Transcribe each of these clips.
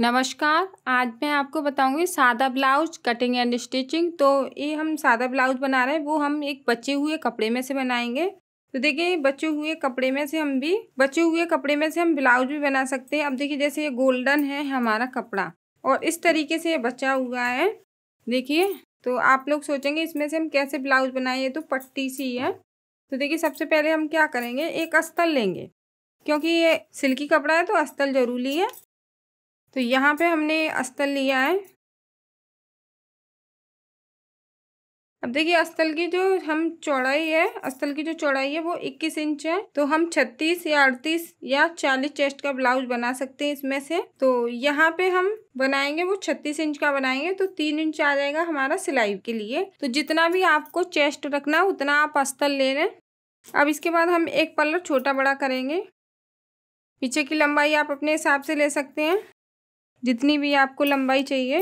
नमस्कार आज मैं आपको बताऊंगी सादा ब्लाउज कटिंग एंड स्टिचिंग तो ये हम सादा ब्लाउज बना रहे हैं वो हम एक बचे हुए कपड़े में से बनाएंगे तो देखिए बचे हुए कपड़े में से हम भी बचे हुए कपड़े में से हम ब्लाउज भी बना सकते हैं अब देखिए जैसे ये गोल्डन है हमारा कपड़ा और इस तरीके से ये बचा हुआ है देखिए तो आप लोग सोचेंगे इसमें से हम कैसे ब्लाउज बनाए तो पट्टी सी है तो देखिए सबसे पहले हम क्या करेंगे एक अस्तल लेंगे क्योंकि ये सिल्की कपड़ा है तो अस्तल जरूरी है तो यहाँ पे हमने अस्तल लिया है अब देखिए अस्तल की जो हम चौड़ाई है अस्तल की जो चौड़ाई है वो 21 इंच है तो हम 36 या 38 या 40 चेस्ट का ब्लाउज बना सकते हैं इसमें से तो यहाँ पे हम बनाएंगे वो 36 इंच का बनाएंगे तो तीन इंच आ जाएगा हमारा सिलाई के लिए तो जितना भी आपको चेस्ट रखना है उतना आप अस्तल ले लें अब इसके बाद हम एक पल्लर छोटा बड़ा करेंगे पीछे की लंबाई आप अपने हिसाब से ले सकते हैं जितनी भी आपको लंबाई चाहिए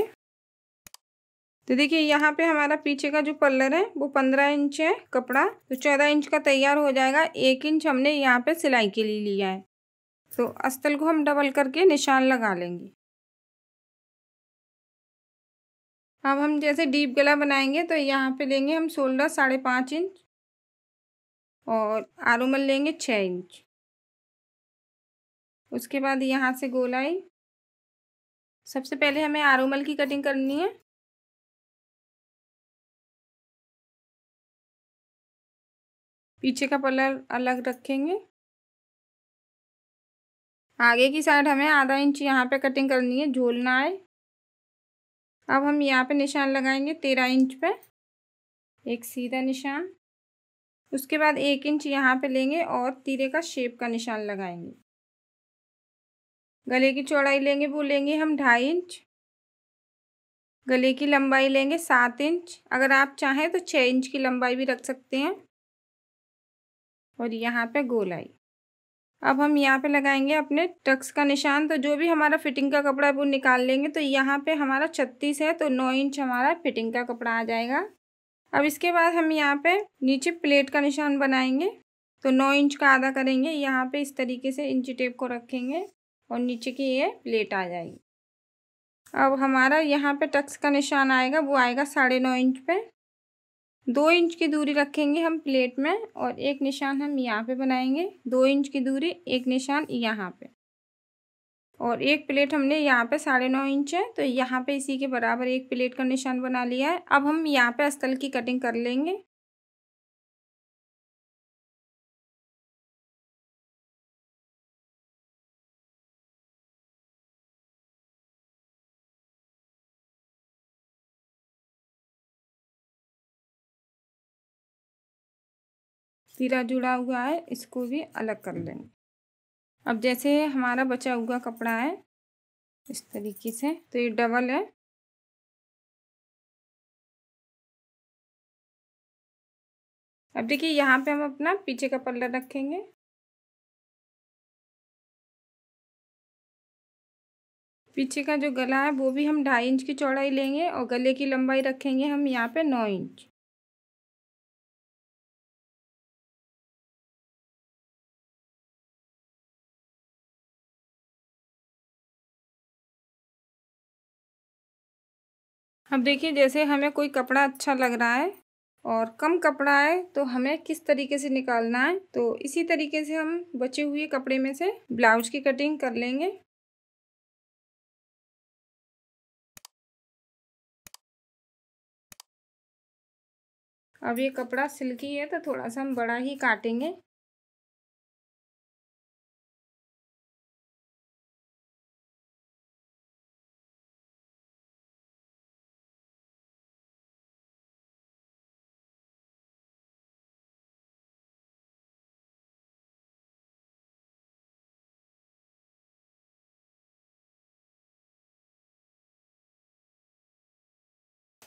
तो देखिए यहाँ पे हमारा पीछे का जो पल्लर है वो पंद्रह इंच है कपड़ा तो चौदह इंच का तैयार हो जाएगा एक इंच हमने यहाँ पे सिलाई के लिए लिया है तो अस्तल को हम डबल करके निशान लगा लेंगे अब हम जैसे डीप गला बनाएंगे तो यहाँ पे लेंगे हम शोल्डर साढ़े पाँच इंच और आरूमल लेंगे छः इंच उसके बाद यहाँ से गोलाई सबसे पहले हमें आरोमल की कटिंग करनी है पीछे का पलर अलग रखेंगे आगे की साइड हमें आधा इंच यहाँ पे कटिंग करनी है झोलना आए अब हम यहाँ पे निशान लगाएंगे तेरह इंच पे एक सीधा निशान उसके बाद एक इंच यहाँ पे लेंगे और तीरे का शेप का निशान लगाएंगे गले की चौड़ाई लेंगे वो लेंगे हम ढाई इंच गले की लंबाई लेंगे सात इंच अगर आप चाहें तो छः इंच की लंबाई भी रख सकते हैं और यहाँ पे गोलाई अब हम यहाँ पे लगाएंगे अपने टक्स का निशान तो जो भी हमारा फिटिंग का कपड़ा है वो निकाल लेंगे तो यहाँ पे हमारा छत्तीस है तो नौ इंच हमारा फिटिंग का कपड़ा आ जाएगा अब इसके बाद हम यहाँ पे नीचे प्लेट का निशान बनाएंगे तो नौ इंच का आधा करेंगे यहाँ पे इस तरीके से इंची टेप को रखेंगे और नीचे की ये प्लेट आ जाएगी अब हमारा यहाँ पे टक्स का निशान आएगा वो आएगा साढ़े नौ इंच पे दो इंच की दूरी रखेंगे हम प्लेट में और एक निशान हम यहाँ पे बनाएंगे दो इंच की दूरी एक निशान यहाँ पे और एक प्लेट हमने यहाँ पे साढ़े नौ इंच है तो यहाँ पे इसी के बराबर एक प्लेट का निशान बना लिया है अब हम यहाँ पे स्थल की कटिंग कर लेंगे सिरा जुड़ा हुआ है इसको भी अलग कर लेंगे अब जैसे हमारा बचा हुआ कपड़ा है इस तरीके से तो ये डबल है अब देखिए यहाँ पे हम अपना पीछे का पल्ला रखेंगे पीछे का जो गला है वो भी हम ढाई इंच की चौड़ाई लेंगे और गले की लंबाई रखेंगे हम यहाँ पे नौ इंच अब देखिए जैसे हमें कोई कपड़ा अच्छा लग रहा है और कम कपड़ा है तो हमें किस तरीके से निकालना है तो इसी तरीके से हम बचे हुए कपड़े में से ब्लाउज की कटिंग कर लेंगे अब ये कपड़ा सिल्की है तो थोड़ा सा हम बड़ा ही काटेंगे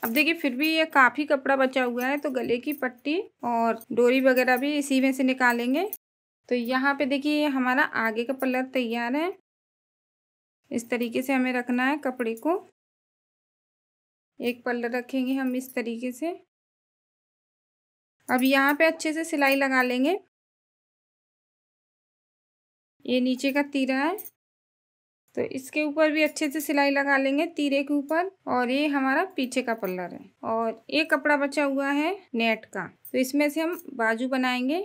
अब देखिए फिर भी ये काफ़ी कपड़ा बचा हुआ है तो गले की पट्टी और डोरी वगैरह भी इसी में से निकालेंगे तो यहाँ पे देखिए हमारा आगे का पलर तैयार है इस तरीके से हमें रखना है कपड़े को एक पलर रखेंगे हम इस तरीके से अब यहाँ पे अच्छे से सिलाई लगा लेंगे ये नीचे का तीरा है तो इसके ऊपर भी अच्छे से सिलाई लगा लेंगे तीरे के ऊपर और ये हमारा पीछे का पल्लर है और ये कपड़ा बचा हुआ है नेट का तो इसमें से हम बाजू बनाएंगे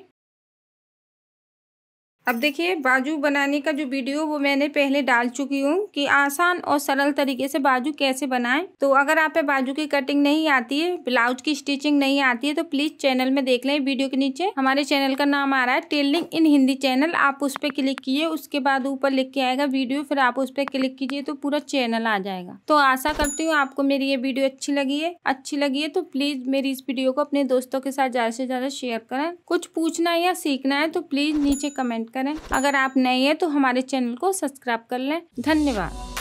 अब देखिए बाजू बनाने का जो वीडियो वो मैंने पहले डाल चुकी हूँ कि आसान और सरल तरीके से बाजू कैसे बनाएं तो अगर आप बाजू की कटिंग नहीं आती है ब्लाउज की स्टिचिंग नहीं आती है तो प्लीज चैनल में देख लें वीडियो के नीचे हमारे चैनल का नाम आ रहा है टेलिंग इन हिंदी चैनल आप उस पर क्लिक किए उसके बाद ऊपर लिख के आएगा वीडियो फिर आप उस पर क्लिक कीजिए तो पूरा चैनल आ जाएगा तो आशा करती हूँ आपको मेरी ये वीडियो अच्छी लगी है अच्छी लगी है तो प्लीज मेरी इस वीडियो को अपने दोस्तों के साथ ज्यादा से ज्यादा शेयर करें कुछ पूछना या सीखना है तो प्लीज नीचे कमेंट करें अगर आप नए हैं तो हमारे चैनल को सब्सक्राइब कर लें धन्यवाद